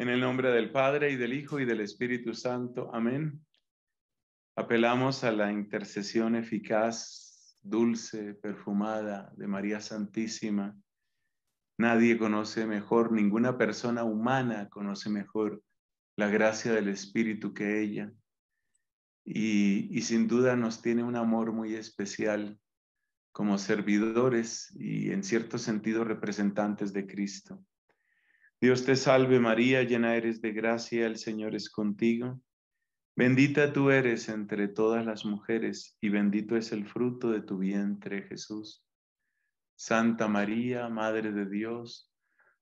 En el nombre del Padre y del Hijo y del Espíritu Santo. Amén. Apelamos a la intercesión eficaz, dulce, perfumada de María Santísima. Nadie conoce mejor, ninguna persona humana conoce mejor la gracia del Espíritu que ella. Y, sin duda nos tiene un amor muy especial como servidores y en cierto sentido representantes de Cristo. Dios te salve María, llena eres de gracia, el Señor es contigo. Bendita tú eres entre todas las mujeres y bendito es el fruto de tu vientre, Jesús. Santa María, Madre de Dios,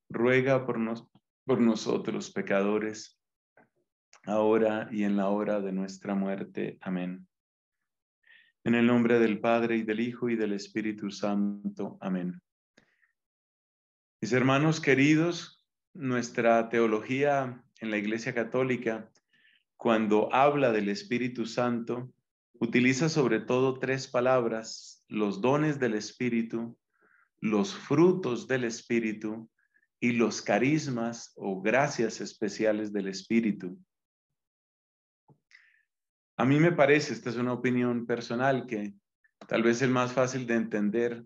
ruega por, por nosotros pecadores, ahora y en la hora de nuestra muerte. Amén. En el nombre del Padre y del Hijo y del Espíritu Santo. Amén. Mis hermanos queridos, nuestra teología en la Iglesia Católica, cuando habla del Espíritu Santo, utiliza sobre todo tres palabras, los dones del Espíritu, los frutos del Espíritu y los carismas o gracias especiales del Espíritu. A mí me parece, esta es una opinión personal, que tal vez el más fácil de entender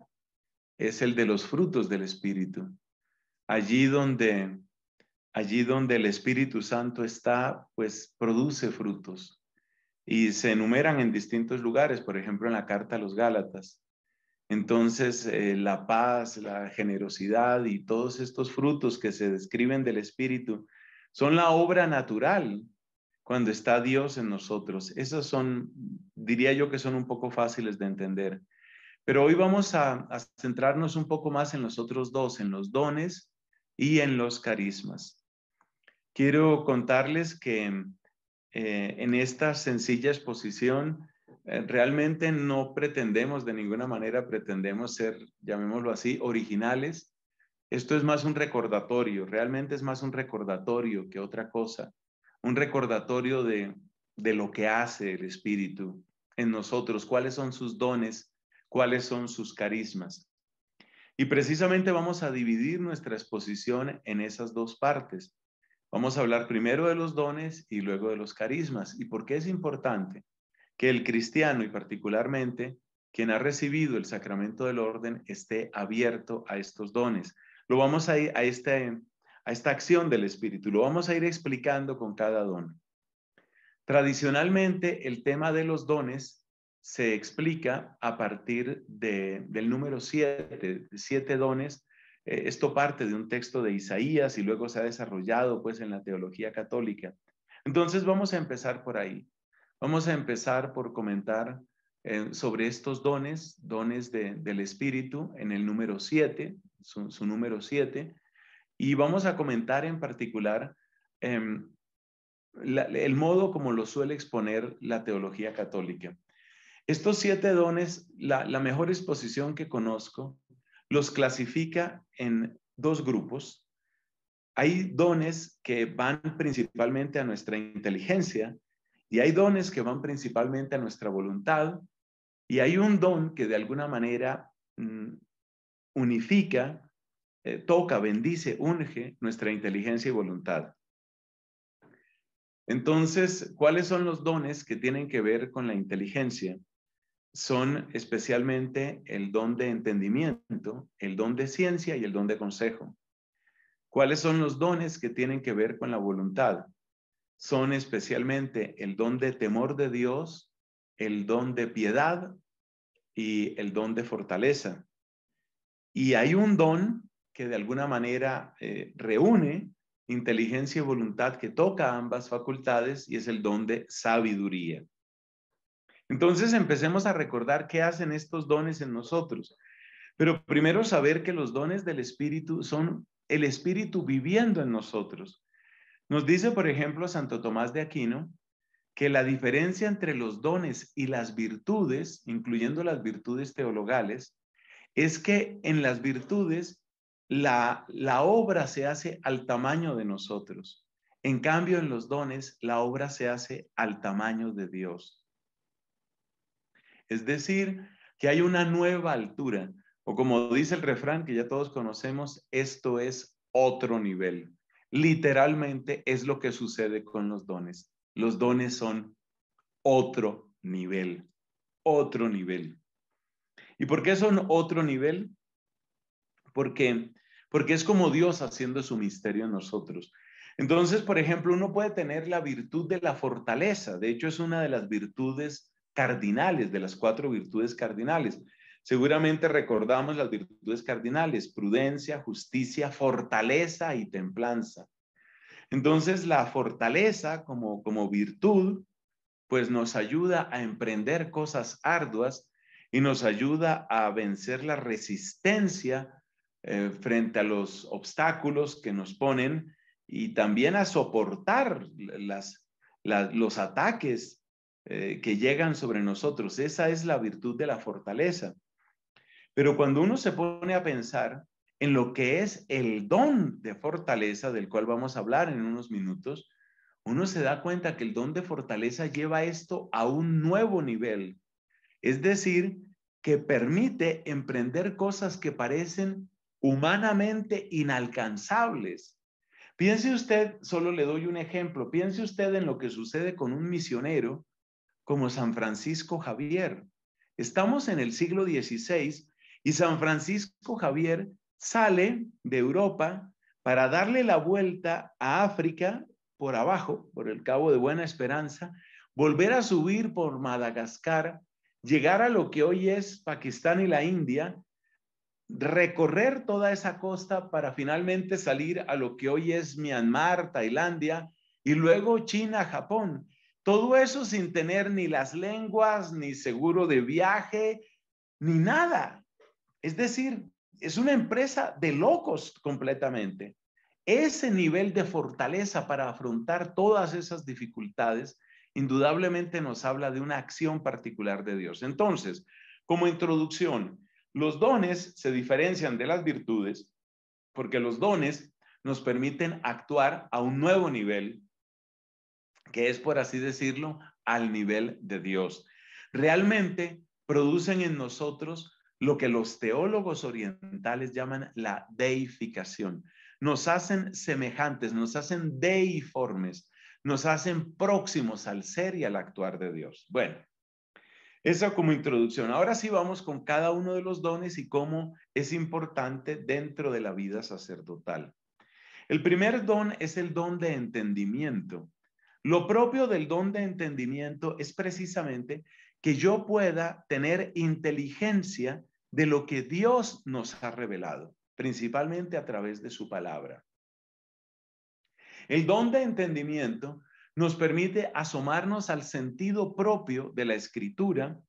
es el de los frutos del Espíritu allí donde, allí donde el Espíritu Santo está, pues produce frutos y se enumeran en distintos lugares, por ejemplo en la carta a los Gálatas. Entonces, eh, la paz, la generosidad y todos estos frutos que se describen del Espíritu son la obra natural cuando está Dios en nosotros. Esas son, diría yo que son un poco fáciles de entender. Pero hoy vamos a centrarnos un poco más en los otros dos, en los dones y en los carismas. Quiero contarles que mm, eh, en esta sencilla exposición eh, realmente no pretendemos, de ninguna manera pretendemos ser, llamémoslo así, originales. Esto es más un recordatorio, realmente es más un recordatorio que otra cosa, un recordatorio de, de lo que hace el Espíritu en nosotros, cuáles son sus dones, cuáles son sus carismas. Y precisamente vamos a dividir nuestra exposición en esas dos partes. Vamos a hablar primero de los dones y luego de los carismas. ¿Y por qué es importante que el cristiano y particularmente quien ha recibido el sacramento del orden esté abierto a estos dones? Lo vamos a ir a esta, a esta acción del Espíritu, lo vamos a ir explicando con cada don. Tradicionalmente el tema de los dones se explica a partir del número siete, siete dones. Eh, esto parte de un texto de Isaías y luego se ha desarrollado pues en la teología católica. Entonces vamos a empezar por ahí. Vamos a empezar por comentar eh, sobre estos dones, dones del Espíritu en el número siete, su, número siete, y vamos a comentar en particular em, el modo como lo suele exponer la teología católica. Estos siete dones, la, mejor exposición que conozco, los clasifica en dos grupos. Hay dones que van principalmente a nuestra inteligencia y hay dones que van principalmente a nuestra voluntad y hay un don que de alguna manera mm, unifica, eh, toca, bendice, unge nuestra inteligencia y voluntad. Entonces, ¿cuáles son los dones que tienen que ver con la inteligencia? son especialmente el don de entendimiento, el don de ciencia y el don de consejo. ¿Cuáles son los dones que tienen que ver con la voluntad? Son especialmente el don de temor de Dios, el don de piedad y el don de fortaleza. Y hay un don que de alguna manera eh, reúne inteligencia y voluntad que toca ambas facultades y es el don de sabiduría. Entonces empecemos a recordar qué hacen estos dones en nosotros. Pero primero saber que los dones del Espíritu son el Espíritu viviendo en nosotros. Nos dice, por ejemplo, Santo Tomás de Aquino, que la diferencia entre los dones y las virtudes, incluyendo las virtudes teologales, es que en las virtudes la, la obra se hace al tamaño de nosotros. En cambio, en los dones, la obra se hace al tamaño de Dios. Es decir, que hay una nueva altura, o como dice el refrán que ya todos conocemos, esto es otro nivel. Literalmente es lo que sucede con los dones. Los dones son otro nivel, otro nivel. ¿Y por qué son otro nivel? Porque, porque es como Dios haciendo su misterio en nosotros. Entonces, por ejemplo, uno puede tener la virtud de la fortaleza. De hecho, es una de las virtudes cardinales, de las cuatro virtudes cardinales. Seguramente recordamos las virtudes cardinales, prudencia, justicia, fortaleza y templanza. Entonces, la fortaleza como, como virtud, pues nos ayuda a emprender cosas arduas y nos ayuda a vencer la resistencia eh, frente a los obstáculos que nos ponen y también a soportar las, los ataques eh, que llegan sobre nosotros. Esa es la virtud de la fortaleza. Pero cuando uno se pone a pensar en lo que es el don de fortaleza, del cual vamos a hablar en unos minutos, uno se da cuenta que el don de fortaleza lleva esto a un nuevo nivel. Es decir, que permite emprender cosas que parecen humanamente inalcanzables. Piense usted, solo le doy un ejemplo, piense usted en lo que sucede con un misionero como San Francisco Javier. Estamos en el siglo XVI y San Francisco Javier sale de Europa para darle la vuelta a África por abajo, por el Cabo de Buena Esperanza, volver a subir por Madagascar, llegar a lo que hoy es Pakistán y la India, recorrer toda esa costa para finalmente salir a lo que hoy es Myanmar, Tailandia y luego China, Japón. Todo eso sin tener ni las lenguas, ni seguro de viaje, ni nada. Es decir, es una empresa de locos completamente. Ese nivel de fortaleza para afrontar todas esas dificultades indudablemente nos habla de una acción particular de Dios. Entonces, como introducción, los dones se diferencian de las virtudes porque los dones nos permiten actuar a un nuevo nivel que es, por así decirlo, al nivel de Dios. Realmente producen en nosotros lo que los teólogos orientales llaman la deificación. Nos hacen semejantes, nos hacen deiformes, nos hacen próximos al ser y al actuar de Dios. Bueno, eso como introducción. Ahora sí vamos con cada uno de los dones y cómo es importante dentro de la vida sacerdotal. El primer don es el don de entendimiento. Lo propio del don de entendimiento es precisamente que yo pueda tener inteligencia de lo que Dios nos ha revelado, principalmente a través de su palabra. El don de entendimiento nos permite asomarnos al sentido propio de la escritura,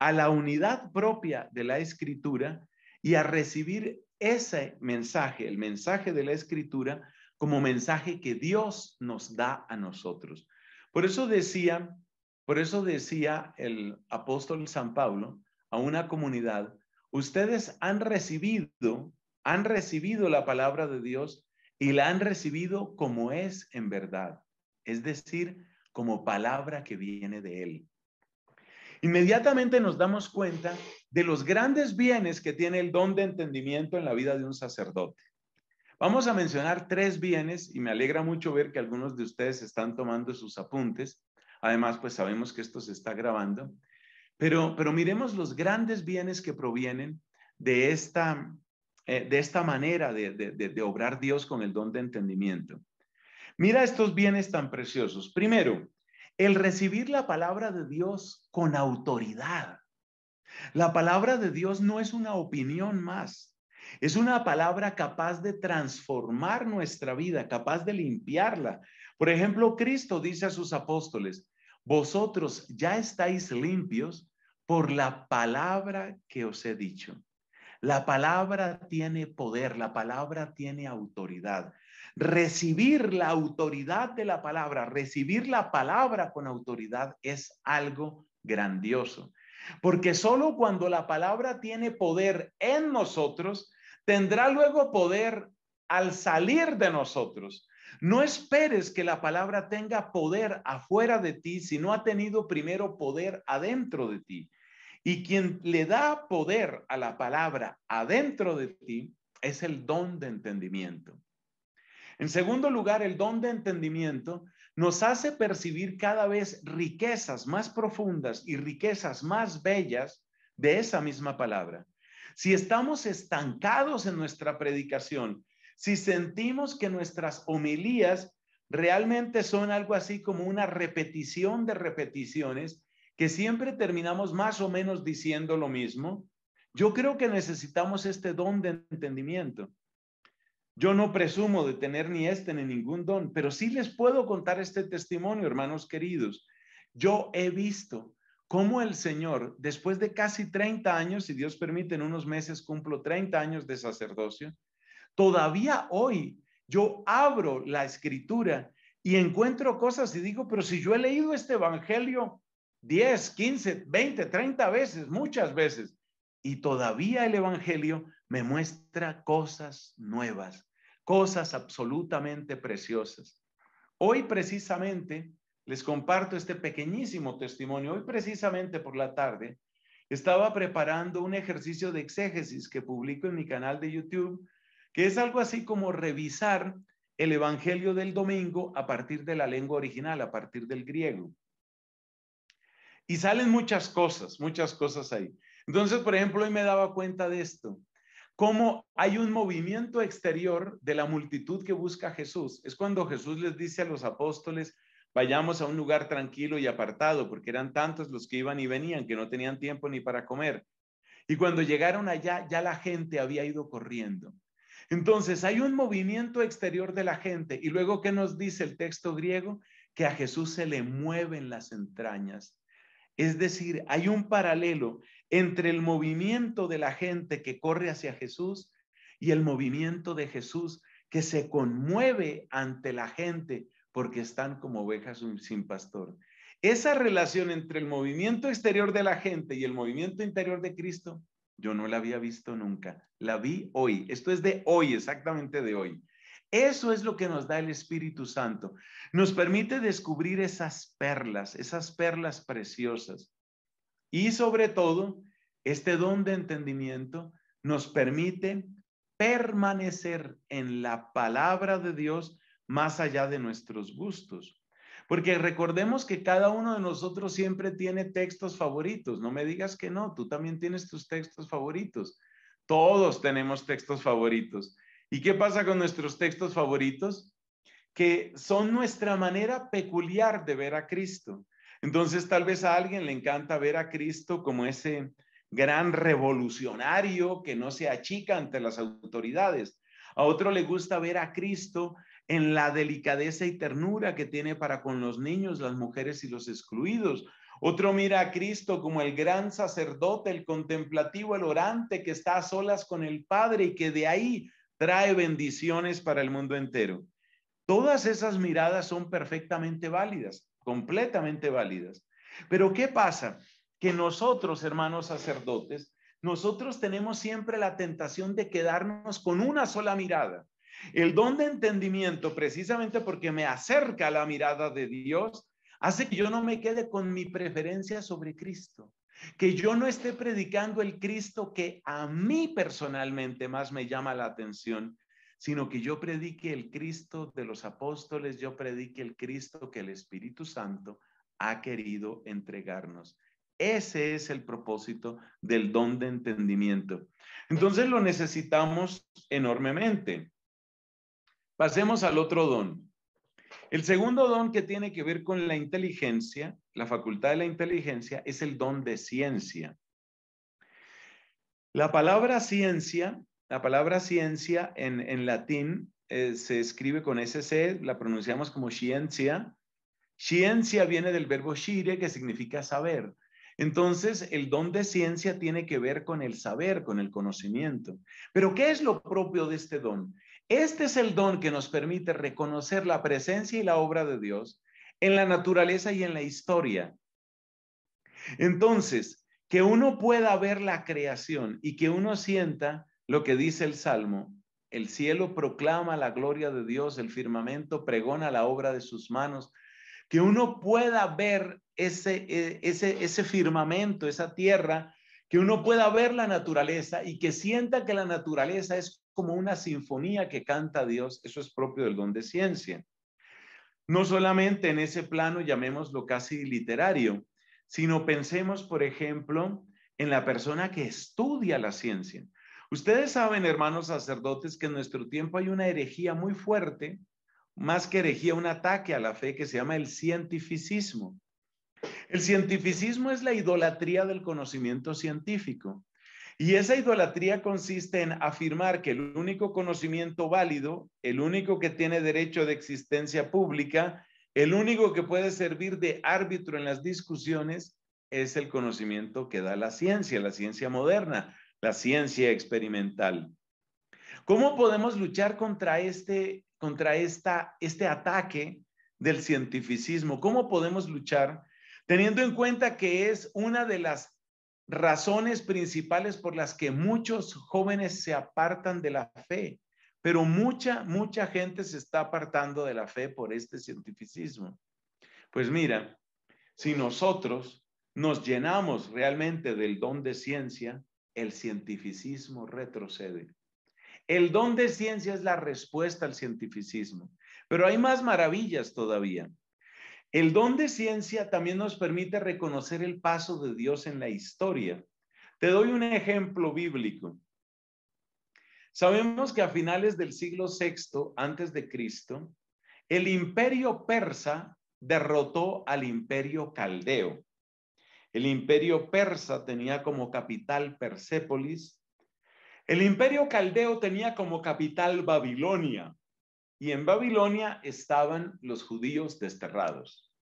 a la unidad propia de la escritura y a recibir ese mensaje, el mensaje de la escritura, como mensaje que Dios nos da a nosotros. Por eso decía, por eso decía el apóstol San Pablo a una comunidad, ustedes han recibido, han recibido la palabra de Dios y la han recibido como es en verdad, es decir, como palabra que viene de él. Inmediatamente nos damos cuenta de los grandes bienes que tiene el don de entendimiento en la vida de un sacerdote. Vamos a mencionar tres bienes y me alegra mucho ver que algunos de ustedes están tomando sus apuntes. Además, pues sabemos que esto se está grabando. Pero, pero miremos los grandes bienes que provienen de esta, eh, de esta manera de obrar Dios con el don de entendimiento. Mira estos bienes tan preciosos. Primero, el recibir la palabra de Dios con autoridad. La palabra de Dios no es una opinión más. Es una palabra capaz de transformar nuestra vida, capaz de limpiarla. Por ejemplo, Cristo dice a sus apóstoles, vosotros ya estáis limpios por la palabra que os he dicho. La palabra tiene poder, la palabra tiene autoridad. Recibir la autoridad de la palabra, recibir la palabra con autoridad es algo grandioso. Porque solo cuando la palabra tiene poder en nosotros, tendrá luego poder al salir de nosotros. No esperes que la palabra tenga poder afuera de ti si no ha tenido primero poder adentro de ti. Y quien le da poder a la palabra adentro de ti es el don de entendimiento. En segundo lugar, el don de entendimiento nos hace percibir cada vez riquezas más profundas y riquezas más bellas de esa misma palabra. Si estamos estancados en nuestra predicación, si sentimos que nuestras homilías realmente son algo así como una repetición de repeticiones, que siempre terminamos más o menos diciendo lo mismo, yo creo que necesitamos este don de entendimiento. Yo no presumo de tener ni este ni ningún don, pero sí les puedo contar este testimonio, hermanos queridos. Yo he visto cómo el Señor, después de casi 30 años, si Dios permite, en unos meses cumplo 30 años de sacerdocio, todavía hoy yo abro la escritura y encuentro cosas y digo, pero si yo he leído este Evangelio 10, 15, 20, 30 veces, muchas veces, y todavía el Evangelio me muestra cosas nuevas cosas absolutamente preciosas. Hoy precisamente les comparto este pequeñísimo testimonio. Hoy precisamente por la tarde estaba preparando un ejercicio de exégesis que publico en mi canal de YouTube, que es algo así como revisar el Evangelio del domingo a partir de la lengua original, a partir del griego. Y salen muchas cosas, muchas cosas ahí. Entonces, por ejemplo, hoy me daba cuenta de esto cómo hay un movimiento exterior de la multitud que busca a Jesús. Es cuando Jesús les dice a los apóstoles, vayamos a un lugar tranquilo y apartado, porque eran tantos los que iban y venían que no tenían tiempo ni para comer. Y cuando llegaron allá, ya la gente había ido corriendo. Entonces, hay un movimiento exterior de la gente. Y luego, ¿qué nos dice el texto griego? Que a Jesús se le mueven las entrañas. Es decir, hay un paralelo entre el movimiento de la gente que corre hacia Jesús y el movimiento de Jesús que se conmueve ante la gente porque están como ovejas sin pastor. Esa relación entre el movimiento exterior de la gente y el movimiento interior de Cristo, yo no la había visto nunca. La vi hoy. Esto es de hoy, exactamente de hoy. Eso es lo que nos da el Espíritu Santo. Nos permite descubrir esas perlas, esas perlas preciosas. Y sobre todo, este don de entendimiento nos permite permanecer en la palabra de Dios más allá de nuestros gustos. Porque recordemos que cada uno de nosotros siempre tiene textos favoritos. No me digas que no, tú también tienes tus textos favoritos. Todos tenemos textos favoritos. ¿Y qué pasa con nuestros textos favoritos? Que son nuestra manera peculiar de ver a Cristo. Entonces tal vez a alguien le encanta ver a Cristo como ese gran revolucionario que no se achica ante las autoridades. A otro le gusta ver a Cristo en la delicadeza y ternura que tiene para con los niños, las mujeres y los excluidos. Otro mira a Cristo como el gran sacerdote, el contemplativo, el orante que está a solas con el Padre y que de ahí trae bendiciones para el mundo entero. Todas esas miradas son perfectamente válidas completamente válidas. Pero ¿qué pasa? Que nosotros, hermanos sacerdotes, nosotros tenemos siempre la tentación de quedarnos con una sola mirada. El don de entendimiento, precisamente porque me acerca la mirada de Dios, hace que yo no me quede con mi preferencia sobre Cristo, que yo no esté predicando el Cristo que a mí personalmente más me llama la atención, sino que yo predique el Cristo de los apóstoles, yo predique el Cristo que el Espíritu Santo ha querido entregarnos. Ese es el propósito del don de entendimiento. Entonces lo necesitamos enormemente. Pasemos al otro don. El segundo don que tiene que ver con la inteligencia, la facultad de la inteligencia, es el don de ciencia. La palabra ciencia la palabra ciencia en, latín eh, se escribe con SC, la pronunciamos como ciencia. Ciencia viene del verbo shire, que significa saber. Entonces, el don de ciencia tiene que ver con el saber, con el conocimiento. Pero, ¿qué es lo propio de este don? Este es el don que nos permite reconocer la presencia y la obra de Dios en la naturaleza y en la historia. Entonces, que uno pueda ver la creación y que uno sienta lo que dice el Salmo, el cielo proclama la gloria de Dios, el firmamento pregona la obra de sus manos, que uno pueda ver e, ese, ese, firmamento, esa tierra, que uno pueda ver la naturaleza y que sienta que la naturaleza es como una sinfonía que canta Dios, eso es propio del don de ciencia. No solamente en ese plano, llamémoslo casi literario, sino pensemos, por ejemplo, en la persona que estudia la ciencia. Ustedes saben, hermanos sacerdotes, que en nuestro tiempo hay una herejía muy fuerte, más que herejía, un ataque a la fe que se llama el cientificismo. El cientificismo es la idolatría del conocimiento científico. Y esa idolatría consiste en afirmar que el único conocimiento válido, el único que tiene derecho de existencia pública, el único que puede servir de árbitro en las discusiones es el conocimiento que da la ciencia, la ciencia moderna la ciencia experimental. ¿Cómo podemos luchar contra este, contra esta, este ataque del cientificismo? ¿Cómo podemos luchar teniendo en cuenta que es una de las razones principales por las que muchos jóvenes se apartan de la fe? Pero mucha, mucha gente se está apartando de la fe por este cientificismo. Pues mira, si nosotros nos llenamos realmente del don de ciencia, el cientificismo retrocede. El don de ciencia es la respuesta al cientificismo, pero hay más maravillas todavía. El don de ciencia también nos permite reconocer el paso de Dios en la historia. Te doy un ejemplo bíblico. Sabemos que a finales del siglo VI antes de Cristo, el imperio persa derrotó al imperio caldeo. El imperio persa tenía como capital Persépolis. El imperio caldeo tenía como capital Babilonia. Y en Babilonia estaban los judíos desterrados.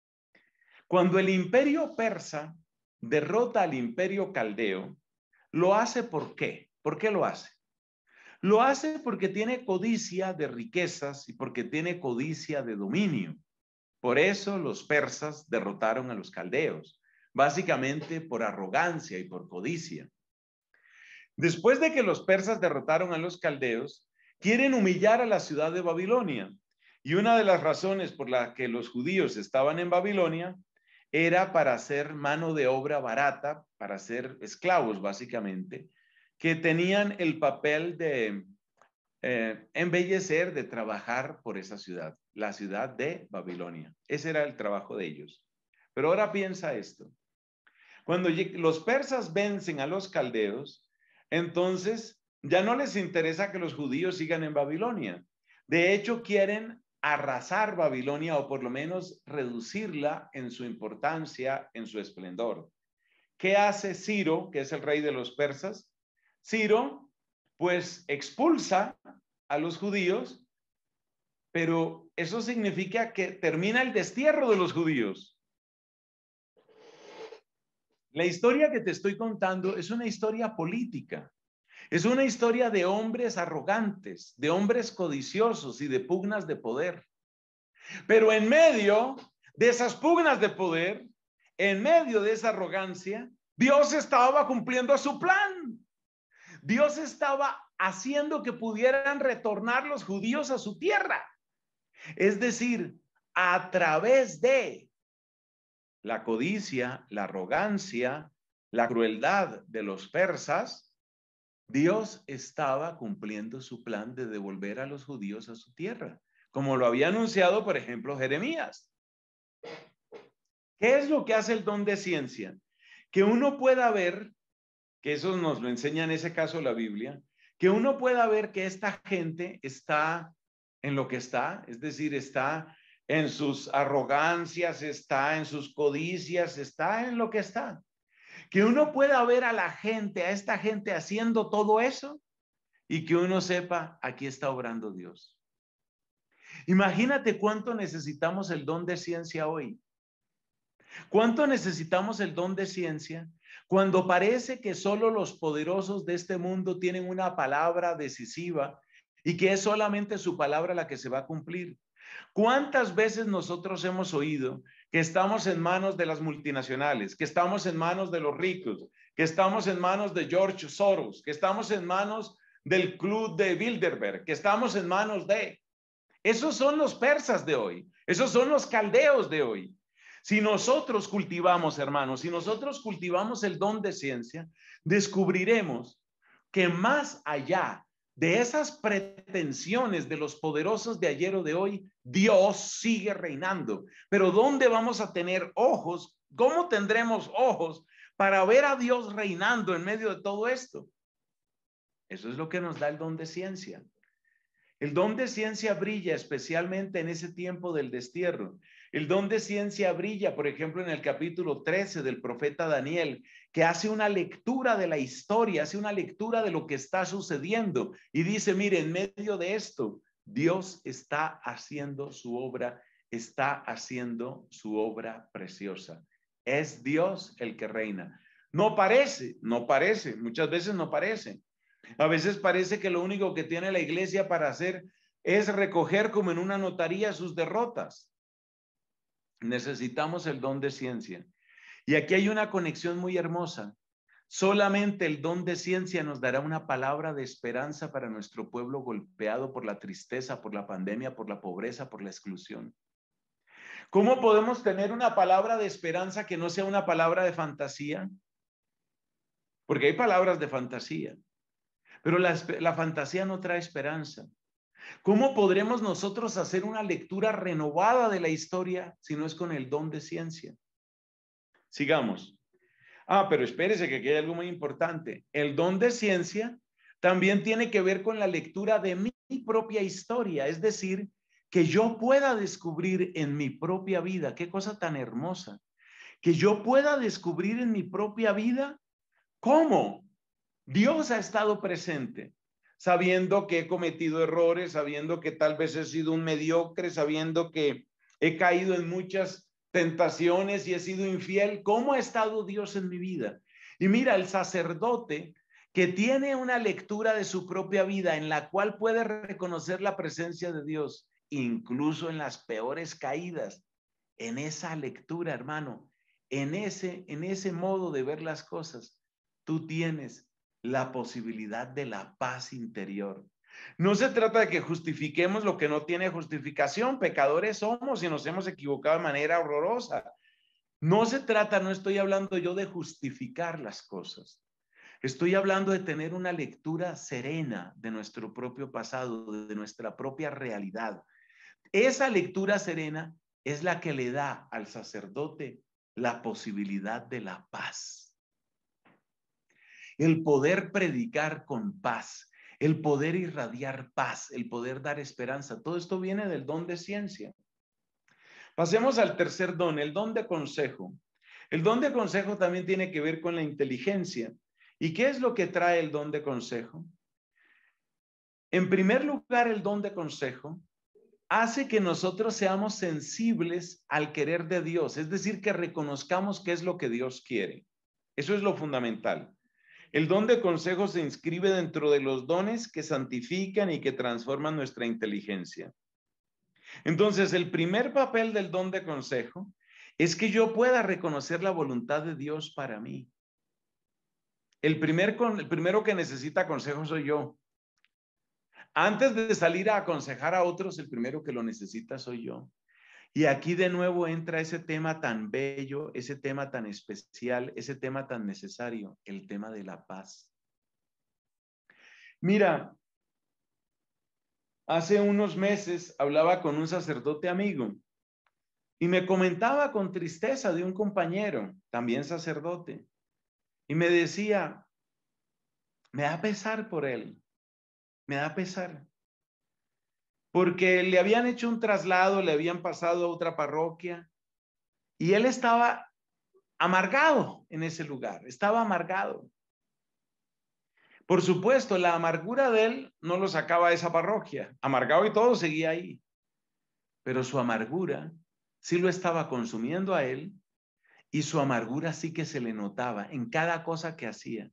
Cuando el imperio persa derrota al imperio caldeo, lo hace por qué? ¿Por qué lo hace? Lo hace porque tiene codicia de riquezas y porque tiene codicia de dominio. Por eso los persas derrotaron a los caldeos básicamente por arrogancia y por codicia. Después de que los persas derrotaron a los caldeos, quieren humillar a la ciudad de Babilonia. Y una de las razones por las que los judíos estaban en Babilonia era para hacer mano de obra barata, para ser esclavos básicamente, que tenían el papel de eh, embellecer, de trabajar por esa ciudad, la ciudad de Babilonia. Ese era el trabajo de ellos. Pero ahora piensa esto. Cuando los persas vencen a los caldeos, entonces ya no les interesa que los judíos sigan en Babilonia. De hecho, quieren arrasar Babilonia o por lo menos reducirla en su importancia, en su esplendor. ¿Qué hace Ciro, que es el rey de los persas? Ciro, pues expulsa a los judíos, pero eso significa que termina el destierro de los judíos. La historia que te estoy contando es una historia política. Es una historia de hombres arrogantes, de hombres codiciosos y de pugnas de poder. Pero en medio de esas pugnas de poder, en medio de esa arrogancia, Dios estaba cumpliendo su plan. Dios estaba haciendo que pudieran retornar los judíos a su tierra. Es decir, a través de la codicia, la arrogancia, la crueldad de los persas, Dios estaba cumpliendo su plan de devolver a los judíos a su tierra, como lo había anunciado, por ejemplo, Jeremías. ¿Qué es lo que hace el don de ciencia? Que uno pueda ver, que eso nos lo enseña en ese caso la Biblia, que uno pueda ver que esta gente está en lo que está, es decir, está en sus arrogancias está, en sus codicias está, en lo que está. Que uno pueda ver a la gente, a esta gente haciendo todo eso y que uno sepa, aquí está obrando Dios. Imagínate cuánto necesitamos el don de ciencia hoy. ¿Cuánto necesitamos el don de ciencia cuando parece que solo los poderosos de este mundo tienen una palabra decisiva y que es solamente su palabra la que se va a cumplir? ¿Cuántas veces nosotros hemos oído que estamos en manos de las multinacionales, que estamos en manos de los ricos, que estamos en manos de George Soros, que estamos en manos del club de Bilderberg, que estamos en manos de... Esos son los persas de hoy, esos son los caldeos de hoy. Si nosotros cultivamos, hermanos, si nosotros cultivamos el don de ciencia, descubriremos que más allá de esas pretensiones de los poderosos de ayer o de hoy, Dios sigue reinando. Pero ¿dónde vamos a tener ojos? ¿Cómo tendremos ojos para ver a Dios reinando en medio de todo esto? Eso es lo que nos da el don de ciencia. El don de ciencia brilla especialmente en ese tiempo del destierro, el don de ciencia brilla, por ejemplo, en el capítulo 13 del profeta Daniel, que hace una lectura de la historia, hace una lectura de lo que está sucediendo y dice, mire, en medio de esto, Dios está haciendo su obra, está haciendo su obra preciosa. Es Dios el que reina. No parece, no parece, muchas veces no parece. A veces parece que lo único que tiene la iglesia para hacer es recoger como en una notaría sus derrotas. Necesitamos el don de ciencia. Y aquí hay una conexión muy hermosa. Solamente el don de ciencia nos dará una palabra de esperanza para nuestro pueblo golpeado por la tristeza, por la pandemia, por la pobreza, por la exclusión. ¿Cómo podemos tener una palabra de esperanza que no sea una palabra de fantasía? Porque hay palabras de fantasía, pero la, fantasía no trae esperanza. ¿Cómo podremos nosotros hacer una lectura renovada de la historia si no es con el don de ciencia? Sigamos. Ah, pero espérese que aquí hay algo muy importante. El don de ciencia también tiene que ver con la lectura de mi propia historia, es decir, que yo pueda descubrir en mi propia vida, qué cosa tan hermosa, que yo pueda descubrir en mi propia vida cómo Dios ha estado presente, sabiendo que he cometido errores, sabiendo que tal vez he sido un mediocre, sabiendo que he caído en muchas tentaciones y he sido infiel. ¿Cómo ha estado Dios en mi vida? Y mira, el sacerdote que tiene una lectura de su propia vida en la cual puede reconocer la presencia de Dios, incluso en las peores caídas, en esa lectura, hermano, en ese, en ese modo de ver las cosas, tú tienes la posibilidad de la paz interior. No se trata de que justifiquemos lo que no tiene justificación, pecadores somos y nos hemos equivocado de manera horrorosa. No se trata, no estoy hablando yo de justificar las cosas. Estoy hablando de tener una lectura serena de nuestro propio pasado, de nuestra propia realidad. Esa lectura serena es la que le da al sacerdote la posibilidad de la paz el poder predicar con paz, el poder irradiar paz, el poder dar esperanza. Todo esto viene del don de ciencia. Pasemos al tercer don, el don de consejo. El don de consejo también tiene que ver con la inteligencia. ¿Y qué es lo que trae el don de consejo? En primer lugar, el don de consejo hace que nosotros seamos sensibles al querer de Dios, es decir, que reconozcamos qué es lo que Dios quiere. Eso es lo fundamental. El don de consejo se inscribe dentro de los dones que santifican y que transforman nuestra inteligencia. Entonces, el primer papel del don de consejo es que yo pueda reconocer la voluntad de Dios para mí. El, primer el primero que necesita consejo soy yo. Antes de salir a aconsejar a otros, el primero que lo necesita soy yo. Y aquí de nuevo entra ese tema tan bello, ese tema tan especial, ese tema tan necesario, el tema de la paz. Mira, hace unos meses hablaba con un sacerdote amigo y me comentaba con tristeza de un compañero, también sacerdote, y me decía, me da pesar por él, me da pesar porque le habían hecho un traslado, le habían pasado a otra parroquia y él estaba amargado en ese lugar, estaba amargado. Por supuesto, la amargura de él no lo sacaba a esa parroquia, amargado y todo seguía ahí, pero su amargura sí lo estaba consumiendo a él y su amargura sí que se le notaba en cada cosa que hacía.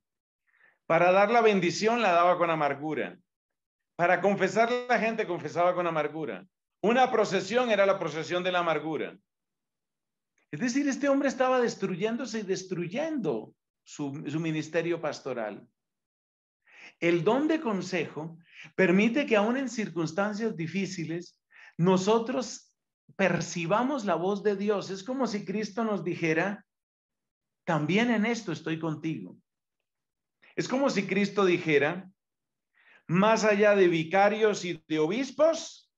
Para dar la bendición la daba con amargura, para confesar la gente confesaba con amargura. Una procesión era la procesión de la amargura. Es decir, este hombre estaba destruyéndose y destruyendo su, ministerio pastoral. El don de consejo permite que aun en circunstancias difíciles nosotros percibamos la voz de Dios. Es como si Cristo nos dijera, también en esto estoy contigo. Es como si Cristo dijera, más allá de vicarios y de obispos,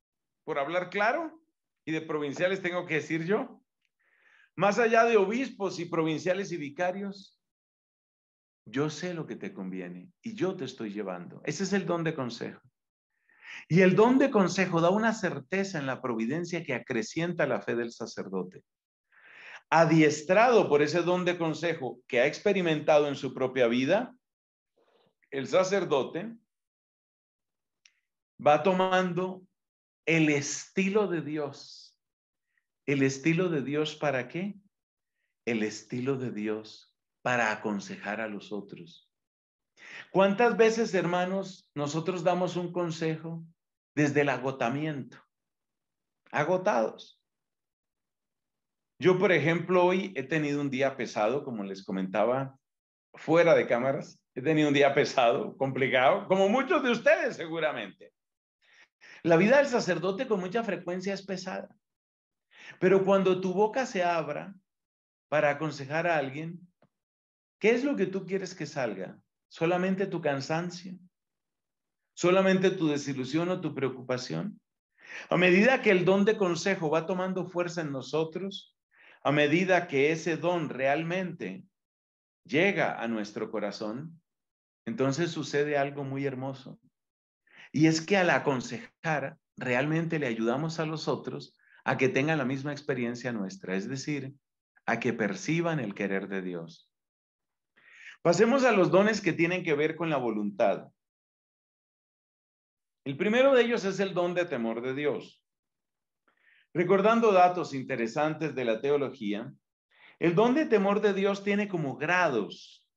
por hablar claro, y de provinciales tengo que decir yo, más allá de obispos y provinciales y vicarios, yo sé lo que te conviene y yo te estoy llevando. Ese es el don de consejo. Y el don de consejo da una certeza en la providencia que acrecienta la fe del sacerdote. Adiestrado por ese don de consejo que ha experimentado en su propia vida, el sacerdote va tomando el estilo de Dios. ¿El estilo de Dios para qué? El estilo de Dios para aconsejar a los otros. ¿Cuántas veces, hermanos, nosotros damos un consejo desde el agotamiento? Agotados. Yo, por ejemplo, hoy he tenido un día pesado, como les comentaba, fuera de cámaras. He tenido un día pesado, complicado, como muchos de ustedes seguramente. La vida del sacerdote con mucha frecuencia es pesada, pero cuando tu boca se abra para aconsejar a alguien, ¿qué es lo que tú quieres que salga? ¿Solamente tu cansancio? ¿Solamente tu desilusión o tu preocupación? A medida que el don de consejo va tomando fuerza en nosotros, a medida que ese don realmente llega a nuestro corazón, entonces sucede algo muy hermoso. Y es que al aconsejar, realmente le ayudamos a los otros a que tengan la misma experiencia nuestra, es decir, a que perciban el querer de Dios. Pasemos a los dones que tienen que ver con la voluntad. El primero de ellos es el don de temor de Dios. Recordando datos interesantes de la teología, el don de temor de Dios tiene como grados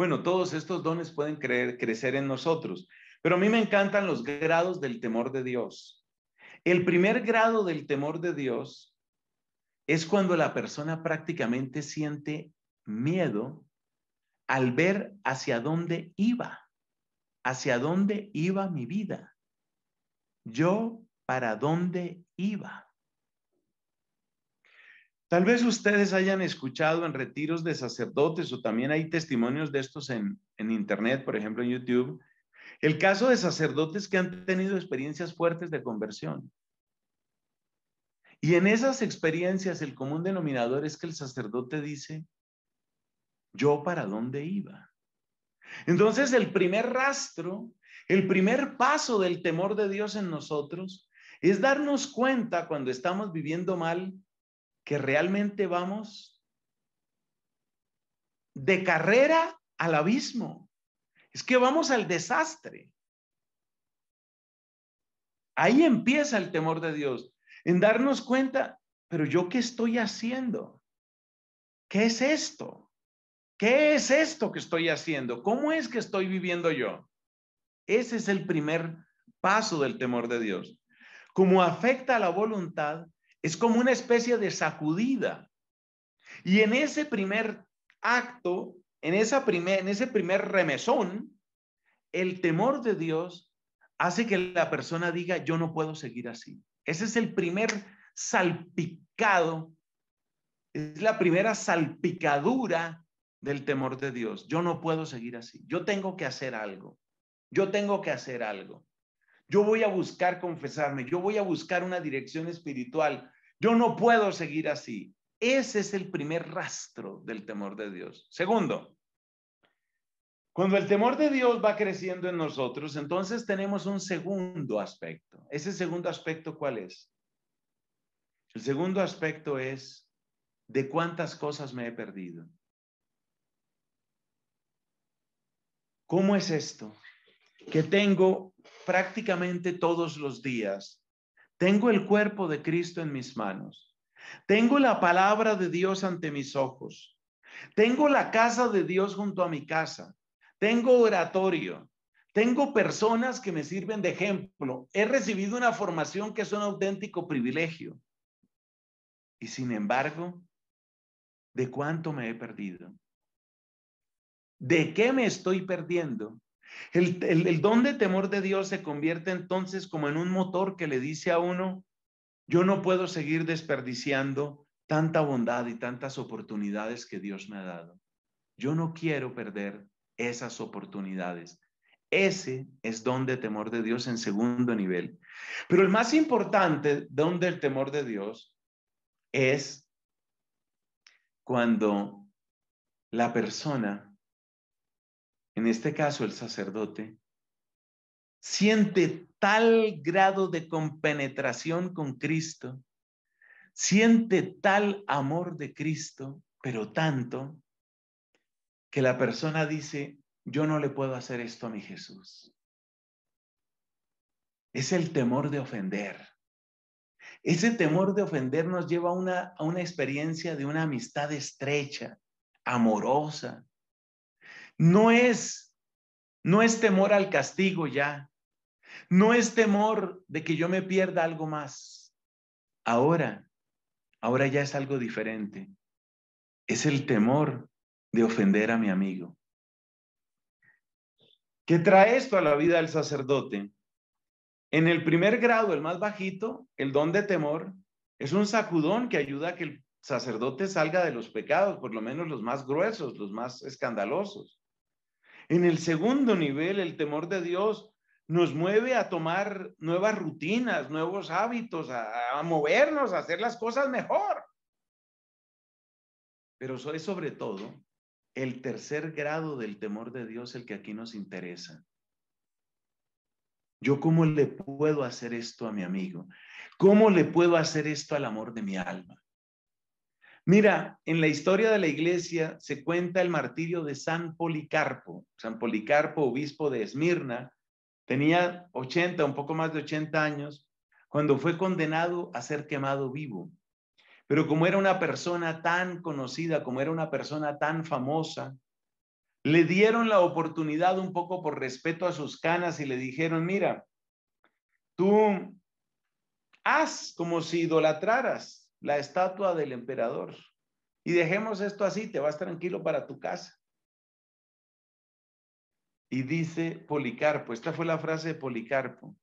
bueno, todos estos dones pueden creer, crecer en nosotros, pero a mí me encantan los grados del temor de Dios. El primer grado del temor de Dios es cuando la persona prácticamente siente miedo al ver hacia dónde iba, hacia dónde iba mi vida, yo para dónde iba. Tal vez ustedes hayan escuchado en retiros de sacerdotes o también hay testimonios de estos en, Internet, por ejemplo en YouTube, el caso de sacerdotes que han tenido experiencias fuertes de conversión. Y en esas experiencias el común denominador es que el sacerdote dice, yo para dónde iba. Entonces el primer rastro, el primer paso del temor de Dios en nosotros es darnos cuenta cuando estamos viviendo mal que realmente vamos de carrera al abismo. Es que vamos al desastre. Ahí empieza el temor de Dios, en darnos cuenta, pero yo qué estoy haciendo? ¿Qué es esto? ¿Qué es esto que estoy haciendo? ¿Cómo es que estoy viviendo yo? Ese es el primer paso del temor de Dios. Como afecta a la voluntad, es como una especie de sacudida. Y en ese primer acto, en, esa ese primer remesón, el temor de Dios hace que la persona diga, yo no puedo seguir así. Ese es el primer salpicado, es la primera salpicadura del temor de Dios. Yo no puedo seguir así. Yo tengo que hacer algo. Yo tengo que hacer algo. Yo voy a buscar confesarme, yo voy a buscar una dirección espiritual. Yo no puedo seguir así. Ese es el primer rastro del temor de Dios. Segundo, cuando el temor de Dios va creciendo en nosotros, entonces tenemos un segundo aspecto. ¿Ese segundo aspecto cuál es? El segundo aspecto es de cuántas cosas me he perdido. ¿Cómo es esto? Que tengo prácticamente todos los días. Tengo el cuerpo de Cristo en mis manos. Tengo la palabra de Dios ante mis ojos. Tengo la casa de Dios junto a mi casa. Tengo oratorio. Tengo personas que me sirven de ejemplo. He recibido una formación que es un auténtico privilegio. Y sin embargo, ¿de cuánto me he perdido? ¿De qué me estoy perdiendo? El, don de temor de Dios se convierte entonces como en un motor que le dice a uno, yo no puedo seguir desperdiciando tanta bondad y tantas oportunidades que Dios me ha dado. Yo no quiero perder esas oportunidades. Ese es don de temor de Dios en segundo nivel. Pero el más importante don del temor de Dios es cuando la persona en este caso el sacerdote, siente tal grado de compenetración con Cristo, siente tal amor de Cristo, pero tanto, que la persona dice, yo no le puedo hacer esto a mi Jesús. Es el temor de ofender. Ese temor de ofender nos lleva a una, experiencia de una amistad estrecha, amorosa, no es, no es temor al castigo ya, no es temor de que yo me pierda algo más. Ahora, ahora ya es algo diferente. Es el temor de ofender a mi amigo. ¿Qué trae esto a la vida del sacerdote? En el primer grado, el más bajito, el don de temor, es un sacudón que ayuda a que el sacerdote salga de los pecados, por lo menos los más gruesos, los más escandalosos. En el segundo nivel, el temor de Dios nos mueve a tomar nuevas rutinas, nuevos hábitos, a, movernos, a hacer las cosas mejor. Pero es sobre todo el tercer grado del temor de Dios el que aquí nos interesa. Yo cómo le puedo hacer esto a mi amigo? ¿Cómo le puedo hacer esto al amor de mi alma? Mira, en la historia de la iglesia se cuenta el martirio de San Policarpo. San Policarpo, obispo de Esmirna, tenía 80, un poco más de 80 años, cuando fue condenado a ser quemado vivo. Pero como era una persona tan conocida, como era una persona tan famosa, le dieron la oportunidad un poco por respeto a sus canas y le dijeron, mira, tú haz como si idolatraras la estatua del emperador. Y dejemos esto así, te vas tranquilo para tu casa. Y dice Policarpo, esta fue la frase de Policarpo,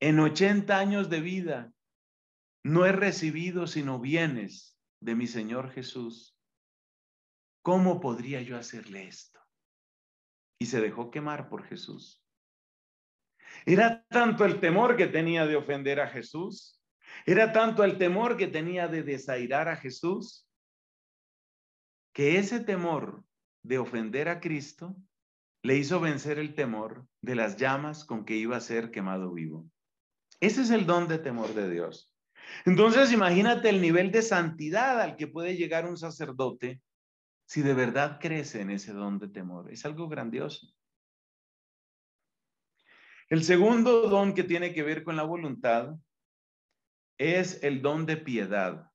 en 80 años de vida no he recibido sino bienes de mi Señor Jesús. ¿Cómo podría yo hacerle esto? Y se dejó quemar por Jesús. Era tanto el temor que tenía de ofender a Jesús era tanto el temor que tenía de desairar a Jesús que ese temor de ofender a Cristo le hizo vencer el temor de las llamas con que iba a ser quemado vivo. Ese es el don de temor de Dios. Entonces imagínate el nivel de santidad al que puede llegar un sacerdote si de verdad crece en ese don de temor. Es algo grandioso. El segundo don que tiene que ver con la voluntad es el don de piedad.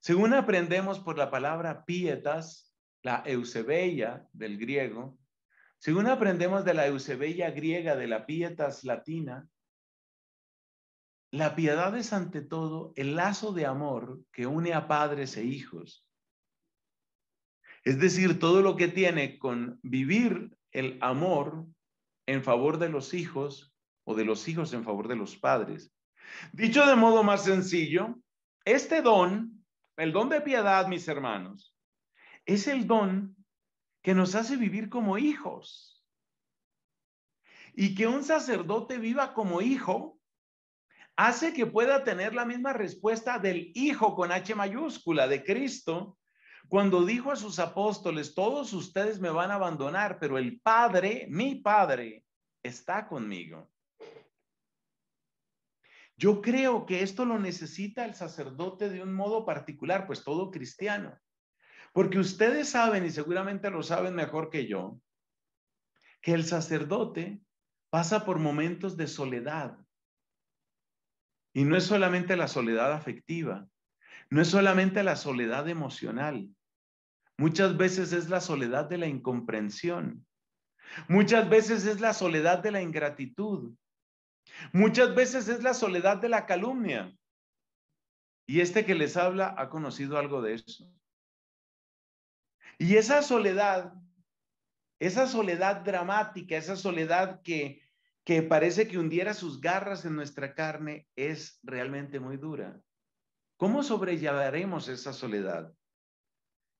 Según aprendemos por la palabra pietas, la eusebella del griego, según aprendemos de la eusebella griega, de la pietas latina, la piedad es ante todo el lazo de amor que une a padres e hijos. Es decir, todo lo que tiene con vivir el amor en favor de los hijos o de los hijos en favor de los padres. Dicho de modo más sencillo, este don, el don de piedad, mis hermanos, es el don que nos hace vivir como hijos. Y que un sacerdote viva como hijo hace que pueda tener la misma respuesta del hijo con H mayúscula de Cristo cuando dijo a sus apóstoles, todos ustedes me van a abandonar, pero el Padre, mi Padre, está conmigo. Yo creo que esto lo necesita el sacerdote de un modo particular, pues todo cristiano. Porque ustedes saben, y seguramente lo saben mejor que yo, que el sacerdote pasa por momentos de soledad. Y no es solamente la soledad afectiva, no es solamente la soledad emocional. Muchas veces es la soledad de la incomprensión. Muchas veces es la soledad de la ingratitud. Muchas veces es la soledad de la calumnia. Y este que les habla ha conocido algo de eso. Y esa soledad, esa soledad dramática, esa soledad que, que parece que hundiera sus garras en nuestra carne, es realmente muy dura. ¿Cómo sobrellevaremos esa soledad?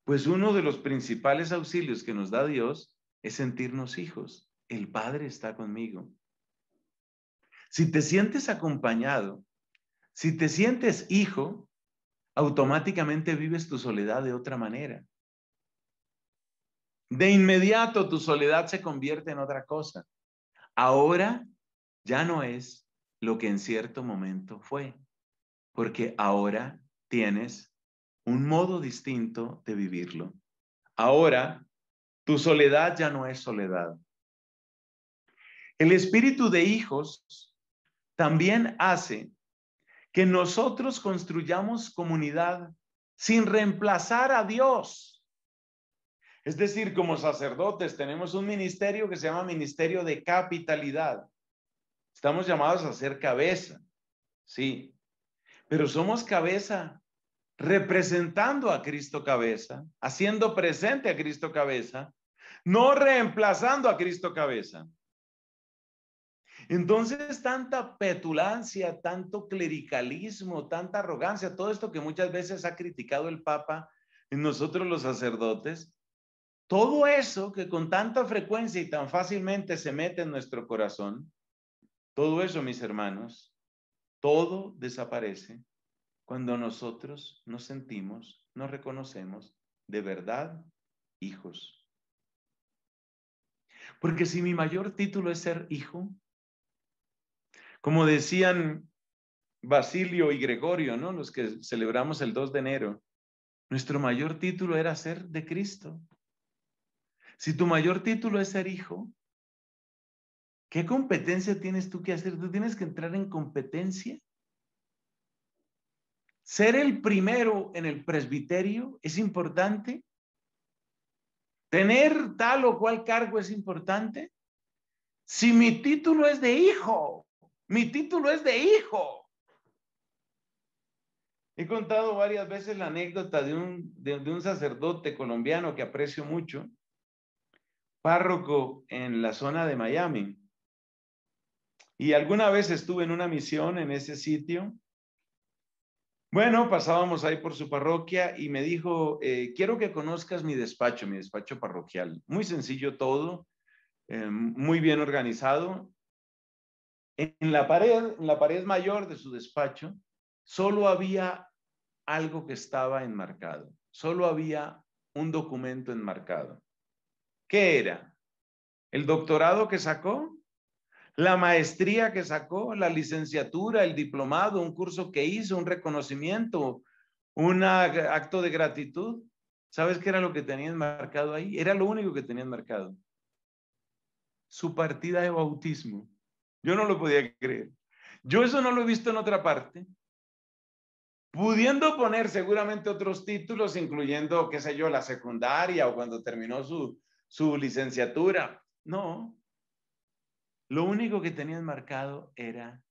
Pues uno de los principales auxilios que nos da Dios es sentirnos hijos. El Padre está conmigo. Si te sientes acompañado, si te sientes hijo, automáticamente vives tu soledad de otra manera. De inmediato tu soledad se convierte en otra cosa. Ahora ya no es lo que en cierto momento fue, porque ahora tienes un modo distinto de vivirlo. Ahora tu soledad ya no es soledad. El espíritu de hijos también hace que nosotros construyamos comunidad sin reemplazar a Dios. Es decir, como sacerdotes tenemos un ministerio que se llama Ministerio de Capitalidad. Estamos llamados a ser cabeza, sí, pero somos cabeza representando a Cristo cabeza, haciendo presente a Cristo cabeza, no reemplazando a Cristo cabeza. Entonces, tanta petulancia, tanto clericalismo, tanta arrogancia, todo esto que muchas veces ha criticado el Papa en nosotros los sacerdotes, todo eso que con tanta frecuencia y tan fácilmente se mete en nuestro corazón, todo eso, mis hermanos, todo desaparece cuando nosotros nos sentimos, nos reconocemos de verdad hijos. Porque si mi mayor título es ser hijo, como decían Basilio y Gregorio, ¿no? Los que celebramos el 2 de enero. Nuestro mayor título era ser de Cristo. Si tu mayor título es ser hijo, ¿qué competencia tienes tú que hacer? Tú tienes que entrar en competencia. Ser el primero en el presbiterio es importante. Tener tal o cual cargo es importante. Si mi título es de hijo, mi título es de hijo. He contado varias veces la anécdota de un, de, un sacerdote colombiano que aprecio mucho, párroco en la zona de Miami. Y alguna vez estuve en una misión en ese sitio. Bueno, pasábamos ahí por su parroquia y me dijo, eh, quiero que conozcas mi despacho, mi despacho parroquial. Muy sencillo todo, eh, muy bien organizado. En la pared, en la pared mayor de su despacho, solo había algo que estaba enmarcado, solo había un documento enmarcado. ¿Qué era? ¿El doctorado que sacó? ¿La maestría que sacó? ¿La licenciatura? ¿El diplomado? ¿Un curso que hizo? ¿Un reconocimiento? ¿Un acto de gratitud? ¿Sabes qué era lo que tenía enmarcado ahí? Era lo único que tenía enmarcado. Su partida de bautismo. Yo no lo podía creer. Yo eso no lo he visto en otra parte. Pudiendo poner seguramente otros títulos, incluyendo, qué sé yo, la secundaria o cuando terminó su, su licenciatura. No. Lo único que tenían marcado era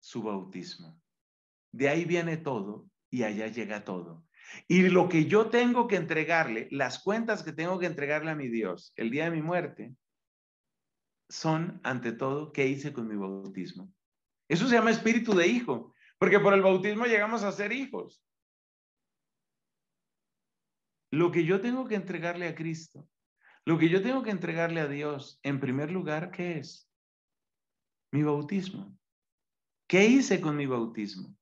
su bautismo. De ahí viene todo y allá llega todo. Y lo que yo tengo que entregarle, las cuentas que tengo que entregarle a mi Dios el día de mi muerte, son, ante todo, ¿qué hice con mi bautismo? Eso se llama espíritu de hijo, porque por el bautismo llegamos a ser hijos. Lo que yo tengo que entregarle a Cristo, lo que yo tengo que entregarle a Dios, en primer lugar, ¿qué es? Mi bautismo. ¿Qué hice con mi bautismo?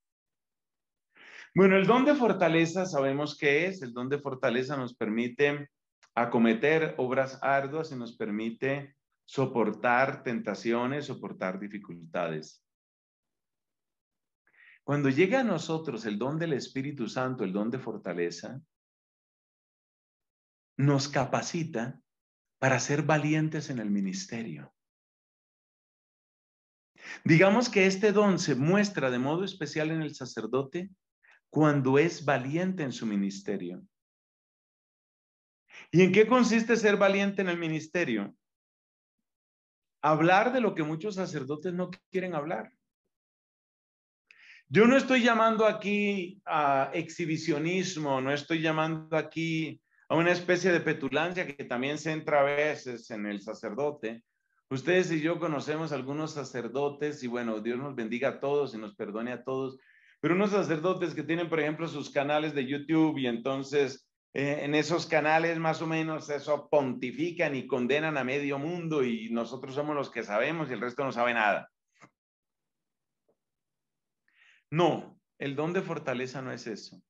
Bueno, el don de fortaleza sabemos qué es. El don de fortaleza nos permite acometer obras arduas y nos permite soportar tentaciones, soportar dificultades. Cuando llega a nosotros el don del Espíritu Santo, el don de fortaleza, nos capacita para ser valientes en el ministerio. Digamos que este don se muestra de modo especial en el sacerdote cuando es valiente en su ministerio. ¿Y en qué consiste ser valiente en el ministerio? hablar de lo que muchos sacerdotes no quieren hablar. Yo no estoy llamando aquí a exhibicionismo, no estoy llamando aquí a una especie de petulancia que también se entra a veces en el sacerdote. Ustedes y yo conocemos algunos sacerdotes y bueno, Dios nos bendiga a todos y nos perdone a todos, pero unos sacerdotes que tienen, por ejemplo, sus canales de YouTube y entonces eh, en esos canales más o menos eso pontifican y condenan a medio mundo y nosotros somos los que sabemos y el resto no sabe nada. No, el don de fortaleza no es eso.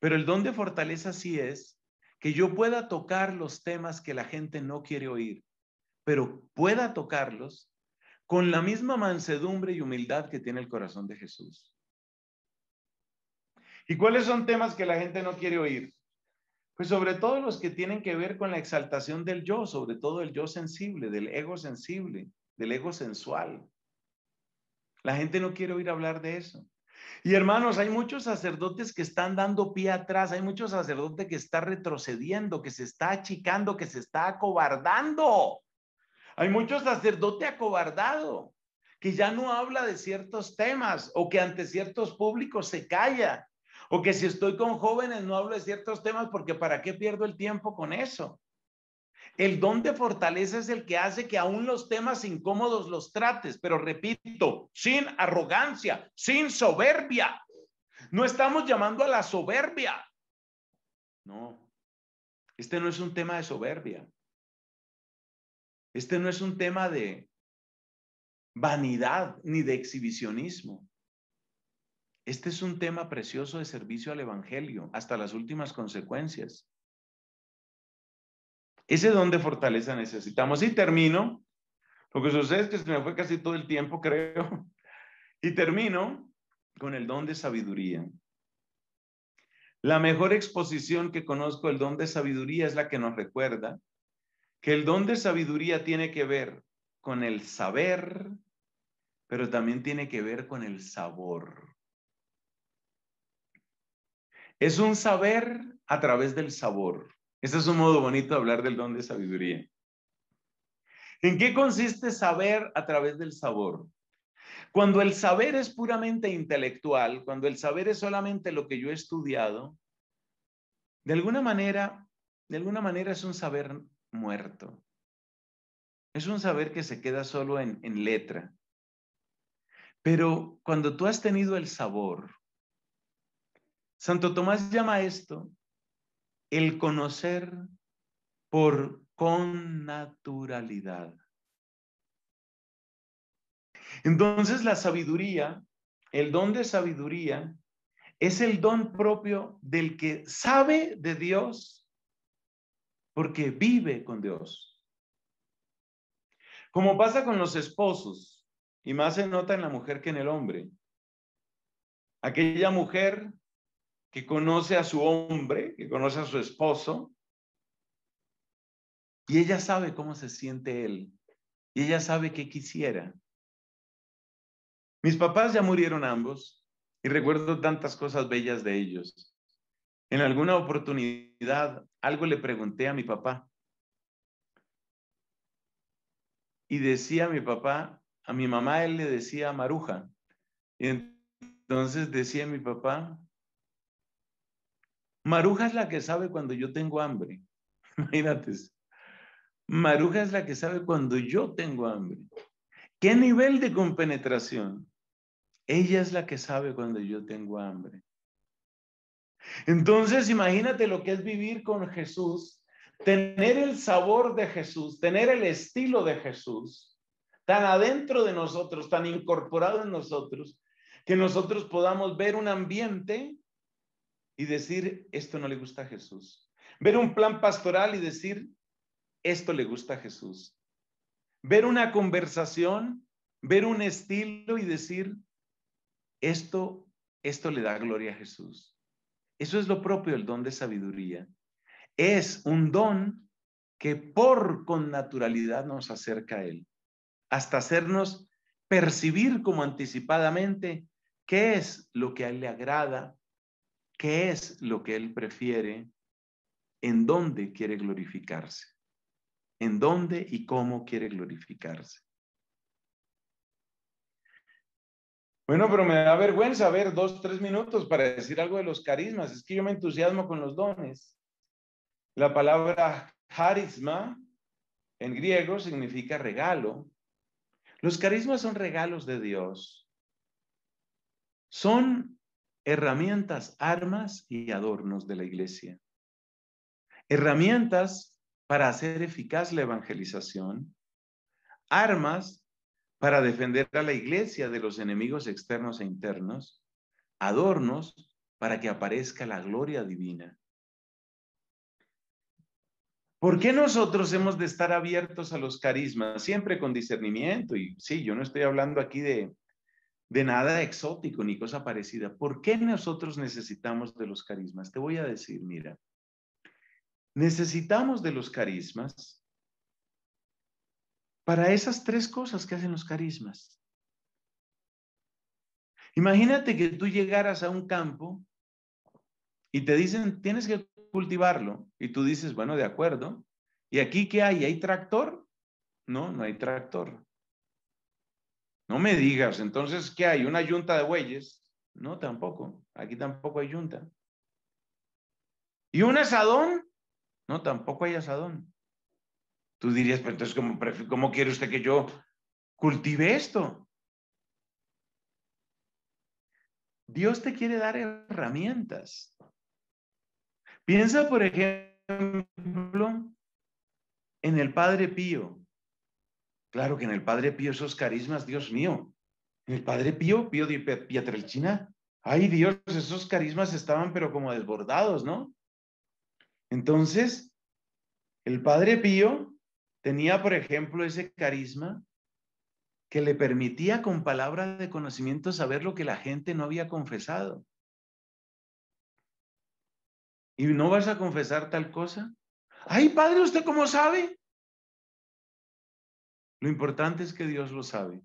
Pero el don de fortaleza sí es que yo pueda tocar los temas que la gente no quiere oír, pero pueda tocarlos con la misma mansedumbre y humildad que tiene el corazón de Jesús. ¿Y cuáles son temas que la gente no quiere oír? Pues sobre todo los que tienen que ver con la exaltación del yo, sobre todo el yo sensible, del ego sensible, del ego sensual. La gente no quiere oír hablar de eso. Y hermanos, hay muchos sacerdotes que están dando pie atrás, hay muchos sacerdotes que están retrocediendo, que se está achicando, que se está acobardando. Hay muchos sacerdotes acobardado que ya no habla de ciertos temas o que ante ciertos públicos se calla o que si estoy con jóvenes no hablo de ciertos temas porque ¿para qué pierdo el tiempo con eso? El don de fortaleza es el que hace que aún los temas incómodos los trates, pero repito, sin arrogancia, sin soberbia. No estamos llamando a la soberbia. No, este no es un tema de soberbia. Este no es un tema de vanidad ni de exhibicionismo. Este es un tema precioso de servicio al Evangelio, hasta las últimas consecuencias. Ese don de fortaleza necesitamos. Y termino. Lo que sucede es que se me fue casi todo el tiempo, creo. Y termino con el don de sabiduría. La mejor exposición que conozco del don de sabiduría es la que nos recuerda que el don de sabiduría tiene que ver con el saber, pero también tiene que ver con el sabor. Es un saber a través del sabor. Ese es un modo bonito de hablar del don de sabiduría. ¿En qué consiste saber a través del sabor? Cuando el saber es puramente intelectual, cuando el saber es solamente lo que yo he estudiado, de alguna manera, de alguna manera es un saber muerto. Es un saber que se queda solo en letra. Pero cuando tú has tenido el sabor, Santo Tomás llama esto el conocer por con naturalidad. Entonces la sabiduría, el don de sabiduría, es el don propio del que sabe de Dios porque vive con Dios. Como pasa con los esposos, y más se nota en la mujer que en el hombre. Aquella mujer que conoce a su hombre, que conoce a su esposo, y ella sabe cómo se siente él, y ella sabe qué quisiera. Mis papás ya murieron ambos, y recuerdo tantas cosas bellas de ellos. En alguna oportunidad, algo le pregunté a mi papá, y decía mi papá, a mi mamá él le decía Maruja, y entonces decía mi papá, Maruja es la que sabe cuando yo tengo hambre. Imagínate. Maruja es la que sabe cuando yo tengo hambre. ¿Qué nivel de compenetración? Ella es la que sabe cuando yo tengo hambre. Entonces, imagínate lo que es vivir con Jesús, tener el sabor de Jesús, tener el estilo de Jesús, tan adentro de nosotros, tan incorporado en nosotros, que nosotros podamos ver un ambiente y decir, esto no le gusta a Jesús. Ver un plan pastoral y decir, esto le gusta a Jesús. Ver una conversación, ver un estilo y decir, esto, esto le da gloria a Jesús. Eso es lo propio del don de sabiduría. Es un don que por con naturalidad nos acerca a Él, hasta hacernos percibir como anticipadamente qué es lo que a Él le agrada, qué es lo que Él prefiere, en dónde quiere glorificarse, en dónde y cómo quiere glorificarse. Bueno, pero me da vergüenza ver dos, tres minutos para decir algo de los carismas. Es que yo me entusiasmo con los dones. La palabra carisma en griego significa regalo. Los carismas son regalos de Dios. Son herramientas, armas y adornos de la iglesia. Herramientas para hacer eficaz la evangelización, armas para defender a la iglesia de los enemigos externos e internos, adornos para que aparezca la gloria divina. ¿Por qué nosotros hemos de estar abiertos a los carismas? Siempre con discernimiento. Y sí, yo no estoy hablando aquí de, de nada exótico ni cosa parecida. ¿Por qué nosotros necesitamos de los carismas? Te voy a decir, mira, necesitamos de los carismas para esas tres cosas que hacen los carismas. Imagínate que tú llegaras a un campo y te dicen, tienes que cultivarlo. Y tú dices, bueno, de acuerdo. ¿Y aquí qué hay? ¿Hay tractor? No, no hay tractor. No me digas, entonces, ¿qué hay? ¿Una yunta de bueyes? No, tampoco. Aquí tampoco hay yunta. ¿Y un asadón? No, tampoco hay asadón. Tú dirías, pero entonces, ¿cómo, cómo quiere usted que yo cultive esto? Dios te quiere dar herramientas. Piensa, por ejemplo, en el Padre Pío. Claro que en el Padre Pío esos carismas, Dios mío. En el Padre Pío, Pío de Pietrelcina, ay Dios, esos carismas estaban pero como desbordados, ¿no? Entonces, el Padre Pío tenía, por ejemplo, ese carisma que le permitía con palabras de conocimiento saber lo que la gente no había confesado. ¿Y no vas a confesar tal cosa? Ay, padre, ¿usted cómo sabe? Lo importante es que Dios lo sabe.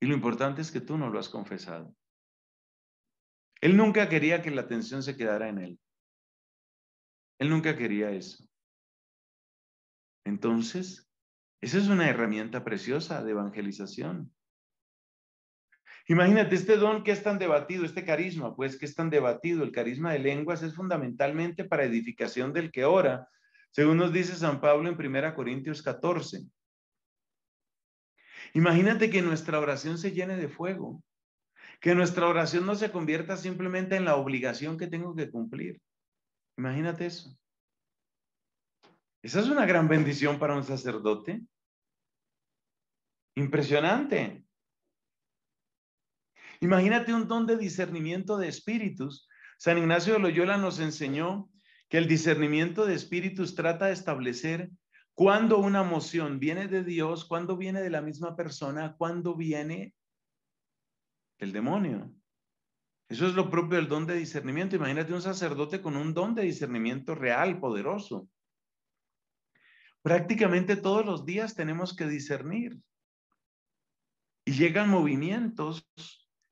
Y lo importante es que tú no lo has confesado. Él nunca quería que la atención se quedara en él. Él nunca quería eso. Entonces, esa es una herramienta preciosa de evangelización. Imagínate este don que es tan debatido, este carisma, pues que es tan debatido. El carisma de lenguas es fundamentalmente para edificación del que ora, según nos dice San Pablo en 1 Corintios 14. Imagínate que nuestra oración se llene de fuego, que nuestra oración no se convierta simplemente en la obligación que tengo que cumplir. Imagínate eso. Esa es una gran bendición para un sacerdote. Impresionante. Imagínate un don de discernimiento de espíritus. San Ignacio de Loyola nos enseñó que el discernimiento de espíritus trata de establecer cuando una emoción viene de Dios, cuando viene de la misma persona, cuando viene el demonio. Eso es lo propio del don de discernimiento. Imagínate un sacerdote con un don de discernimiento real, poderoso. Prácticamente todos los días tenemos que discernir. Y llegan movimientos,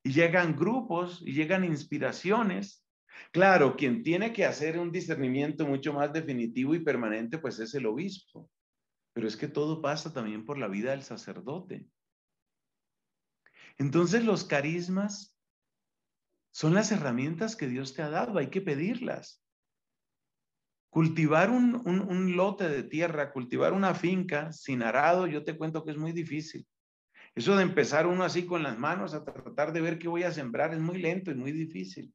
y llegan grupos, y llegan inspiraciones, Claro, quien tiene que hacer un discernimiento mucho más definitivo y permanente, pues es el obispo. Pero es que todo pasa también por la vida del sacerdote. Entonces los carismas son las herramientas que Dios te ha dado, hay que pedirlas. Cultivar un, lote de tierra, cultivar una finca sin arado, yo te cuento que es muy difícil. Eso de empezar uno así con las manos a tratar de ver qué voy a sembrar es muy lento y muy difícil.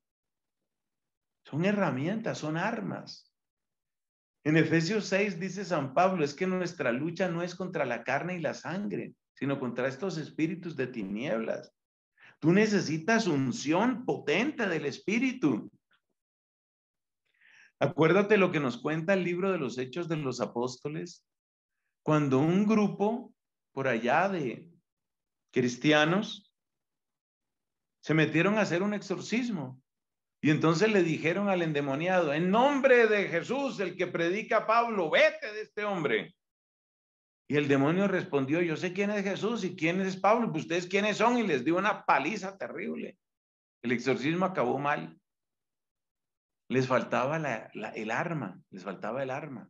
Son herramientas, son armas. En Efesios 6 dice San Pablo, es que nuestra lucha no es contra la carne y la sangre, sino contra estos espíritus de tinieblas. Tú necesitas unción potente del espíritu. Acuérdate lo que nos cuenta el libro de los Hechos de los Apóstoles, cuando un grupo por allá de cristianos se metieron a hacer un exorcismo y entonces le dijeron al endemoniado, en nombre de Jesús, el que predica a Pablo, vete de este hombre. Y el demonio respondió, yo sé quién es Jesús y quién es Pablo, pues ustedes quiénes son. Y les dio una paliza terrible. El exorcismo acabó mal. Les faltaba el arma, les faltaba el arma.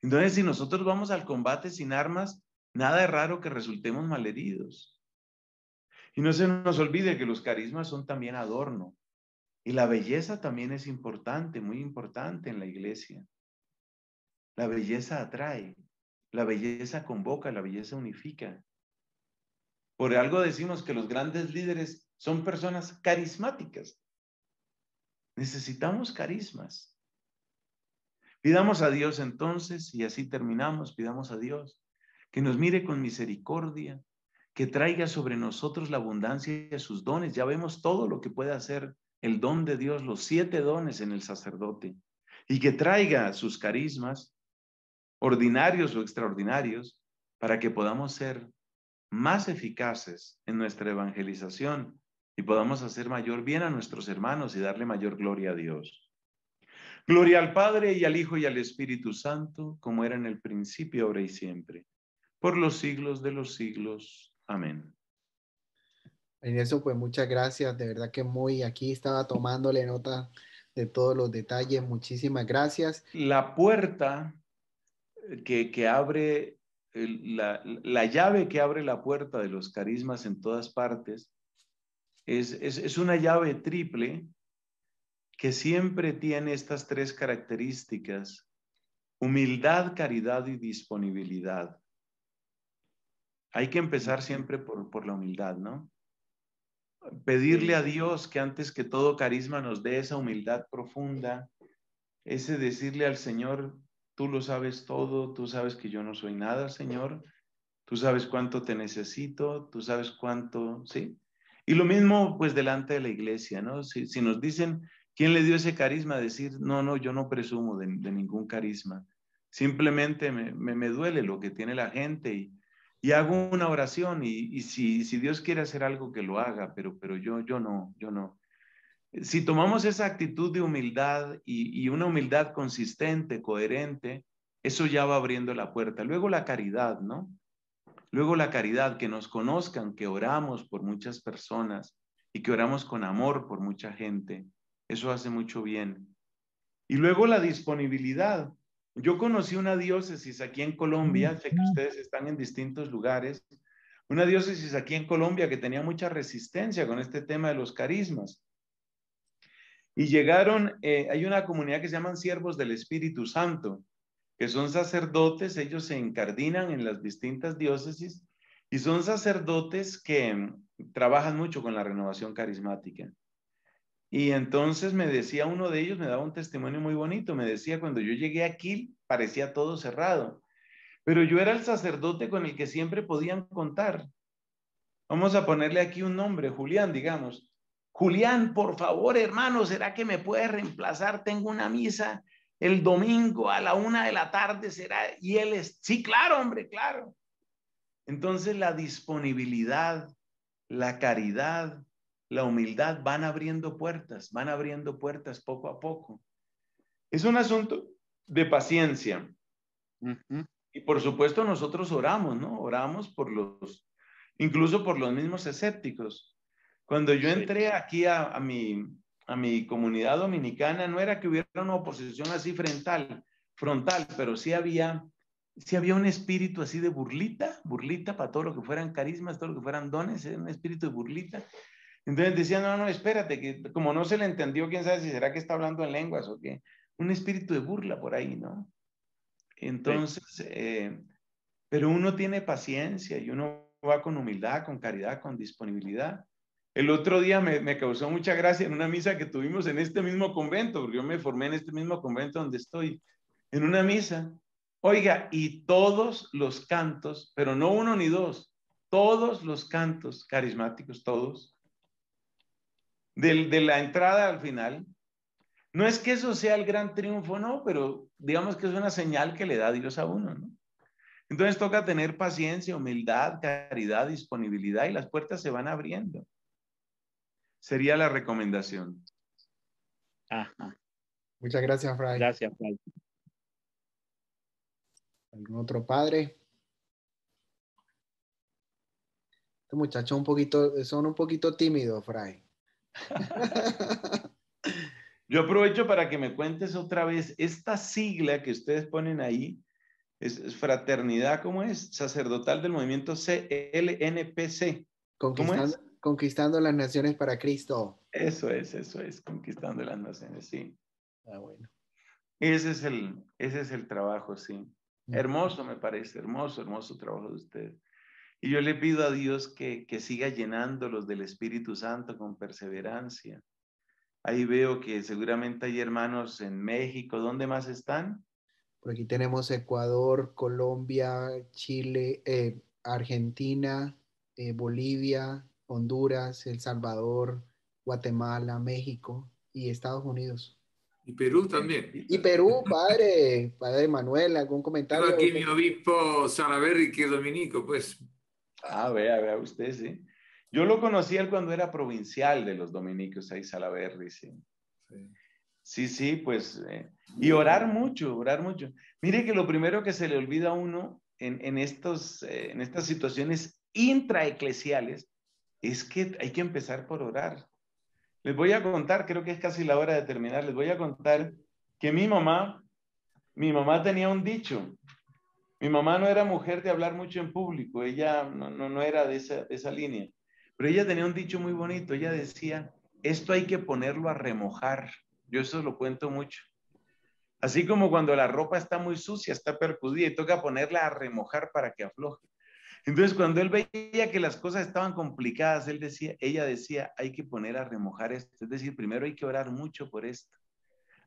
Entonces, si nosotros vamos al combate sin armas, nada es raro que resultemos malheridos. Y no se nos olvide que los carismas son también adorno. Y la belleza también es importante, muy importante en la iglesia. La belleza atrae, la belleza convoca, la belleza unifica. Por algo decimos que los grandes líderes son personas carismáticas. Necesitamos carismas. Pidamos a Dios entonces, y así terminamos, pidamos a Dios que nos mire con misericordia, que traiga sobre nosotros la abundancia de sus dones. Ya vemos todo lo que puede hacer el don de Dios, los siete dones en el sacerdote, y que traiga sus carismas, ordinarios o extraordinarios, para que podamos ser más eficaces en nuestra evangelización y podamos hacer mayor bien a nuestros hermanos y darle mayor gloria a Dios. Gloria al Padre y al Hijo y al Espíritu Santo, como era en el principio, ahora y siempre, por los siglos de los siglos. Amén. En eso, pues muchas gracias. De verdad que muy aquí estaba tomándole nota de todos los detalles. Muchísimas gracias. La puerta eh, que, que abre, la, llave que abre la puerta de los carismas en todas partes, es, una llave triple que siempre tiene estas tres características, humildad, caridad y disponibilidad. Hay que empezar siempre por la humildad, ¿no? pedirle a Dios que antes que todo carisma nos dé esa humildad profunda, ese decirle al Señor, tú lo sabes todo, tú sabes que yo no soy nada, Señor, tú sabes cuánto te necesito, tú sabes cuánto, ¿sí? Y lo mismo pues delante de la iglesia, ¿no? Si, nos dicen, ¿quién le dio ese carisma? Decir, no, no, yo no presumo de, ningún carisma, simplemente me, me duele lo que tiene la gente y, y hago una oración y, si, Dios quiere hacer algo que lo haga, pero, pero yo, yo no, yo no. Si tomamos esa actitud de humildad y, y una humildad consistente, coherente, eso ya va abriendo la puerta. Luego la caridad, ¿no? Luego la caridad, que nos conozcan, que oramos por muchas personas y que oramos con amor por mucha gente. Eso hace mucho bien. Y luego la disponibilidad, yo conocí una diócesis aquí en Colombia, sé que ustedes están en distintos lugares, una diócesis aquí en Colombia que tenía mucha resistencia con este tema de los carismas. Y llegaron, eh, hay una comunidad que se llaman siervos del Espíritu Santo, que son sacerdotes, ellos se encardinan en las distintas diócesis y son sacerdotes que mm, trabajan mucho con la renovación carismática. Y entonces me decía uno de ellos, me daba un testimonio muy bonito, me decía, cuando yo llegué aquí parecía todo cerrado, pero yo era el sacerdote con el que siempre podían contar. Vamos a ponerle aquí un nombre, Julián, digamos. Julián, por favor, hermano, ¿será que me puede reemplazar? Tengo una misa el domingo a la una de la tarde, será. Y él es, sí, claro, hombre, claro. Entonces la disponibilidad, la caridad, la humildad van abriendo puertas, van abriendo puertas poco a poco. Es un asunto de paciencia. Y por supuesto nosotros oramos, ¿no? Oramos por los, incluso por los mismos escépticos. Cuando yo entré aquí a, a, mi, a mi comunidad dominicana, no era que hubiera una oposición así frontal, frontal pero sí había, sí había un espíritu así de burlita, burlita para todo lo que fueran carismas, todo lo que fueran dones, un espíritu de burlita entonces decía, no, no, espérate, que como no se le entendió, quién sabe si será que está hablando en lenguas o qué. Un espíritu de burla por ahí, ¿no? Entonces, eh, pero uno tiene paciencia y uno va con humildad, con caridad, con disponibilidad. El otro día me, causó mucha gracia en una misa que tuvimos en este mismo convento, porque yo me formé en este mismo convento donde estoy, en una misa. Oiga, y todos los cantos, pero no uno ni dos, todos los cantos carismáticos, todos, de la entrada al final. No es que eso sea el gran triunfo, no, pero digamos que es una señal que le da Dios a uno, ¿no? Entonces toca tener paciencia, humildad, caridad, disponibilidad y las puertas se van abriendo. Sería la recomendación. Muchas gracias, Fray. Gracias, Fray. ¿Algún otro padre? Este muchacho un poquito, son un poquito tímidos, Fray. Yo aprovecho para que me cuentes otra vez esta sigla que ustedes ponen ahí, es, fraternidad, ¿cómo es? Sacerdotal del movimiento CLNPC. Conquistando, conquistando las naciones para Cristo. Eso es, eso es, conquistando las naciones, sí. Ah, bueno. Ese es el, ese es el trabajo, sí. Hermoso, me parece, hermoso, hermoso trabajo de ustedes. Y yo le pido a Dios que, que siga llenándolos del Espíritu Santo con perseverancia. Ahí veo que seguramente hay hermanos en México. ¿Dónde más están? Por aquí tenemos Ecuador, Colombia, Chile, eh, Argentina, eh, Bolivia, Honduras, El Salvador, Guatemala, México y Estados Unidos. Y Perú también. Y Perú, padre, padre Manuel, ¿algún comentario? Pero aquí mi obispo Salaverri, que es dominico, pues Ah, vea, vea usted, sí. Yo lo conocí él cuando era provincial de los dominicos ahí, Salaverri, sí. Sí, sí, pues, eh, y orar mucho, orar mucho. Mire que lo primero que se le olvida a uno en, en estos, eh, en estas situaciones intraeclesiales es que hay que empezar por orar. Les voy a contar, creo que es casi la hora de terminar, les voy a contar que mi mamá, mi mamá tenía un dicho mi mamá no era mujer de hablar mucho en público, ella no, no, era de esa, línea, pero ella tenía un dicho muy bonito, ella decía, esto hay que ponerlo a remojar, yo eso lo cuento mucho. Así como cuando la ropa está muy sucia, está percudida y toca ponerla a remojar para que afloje. Entonces, cuando él veía que las cosas estaban complicadas, él decía, ella decía, hay que poner a remojar esto. Es decir, primero hay que orar mucho por esto.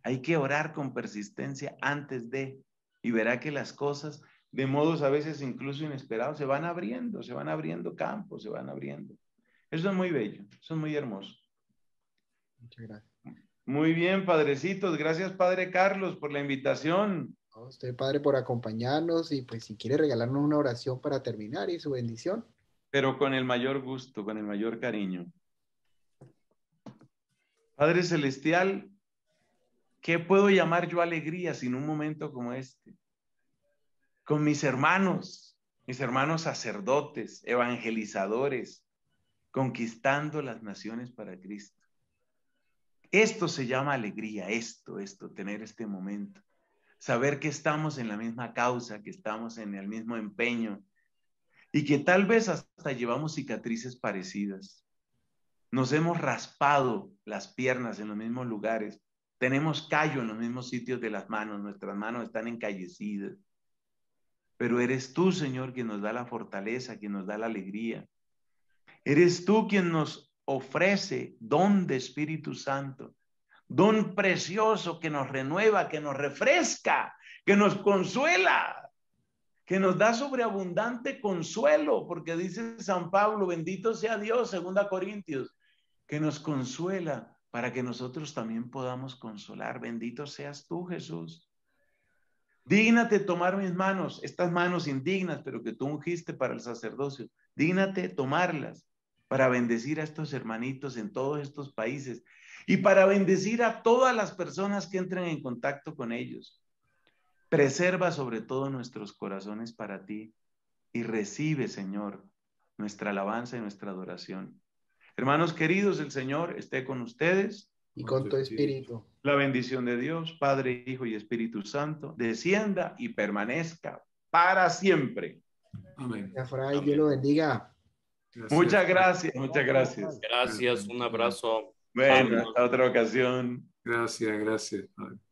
Hay que orar con persistencia antes de, y verá que las cosas de modos a veces incluso inesperados, se van abriendo, se van abriendo campos, se van abriendo. Eso es muy bello, eso es muy hermoso. Muchas gracias. Muy bien, padrecitos. Gracias, padre Carlos, por la invitación. A usted, padre, por acompañarnos y pues si quiere regalarnos una oración para terminar y su bendición. Pero con el mayor gusto, con el mayor cariño. Padre Celestial, ¿qué puedo llamar yo alegría sin un momento como este? con mis hermanos, mis hermanos sacerdotes, evangelizadores, conquistando las naciones para Cristo. Esto se llama alegría, esto, esto, tener este momento. Saber que estamos en la misma causa, que estamos en el mismo empeño y que tal vez hasta llevamos cicatrices parecidas. Nos hemos raspado las piernas en los mismos lugares, tenemos callo en los mismos sitios de las manos, nuestras manos están encallecidas pero eres tú, Señor, quien nos da la fortaleza, quien nos da la alegría. Eres tú quien nos ofrece don de Espíritu Santo, don precioso que nos renueva, que nos refresca, que nos consuela, que nos da sobreabundante consuelo, porque dice San Pablo, bendito sea Dios, segunda Corintios, que nos consuela para que nosotros también podamos consolar. Bendito seas tú, Jesús. Dígnate tomar mis manos, estas manos indignas, pero que tú ungiste para el sacerdocio. Dígnate tomarlas para bendecir a estos hermanitos en todos estos países y para bendecir a todas las personas que entren en contacto con ellos. Preserva sobre todo nuestros corazones para ti y recibe, Señor, nuestra alabanza y nuestra adoración. Hermanos queridos, el Señor esté con ustedes. Y con tu espíritu. La bendición de Dios, Padre, Hijo y Espíritu Santo, descienda y permanezca para siempre. Amén. Que Dios lo bendiga. Muchas gracias, muchas gracias. Gracias, un abrazo. Bueno, otra ocasión. Gracias, gracias.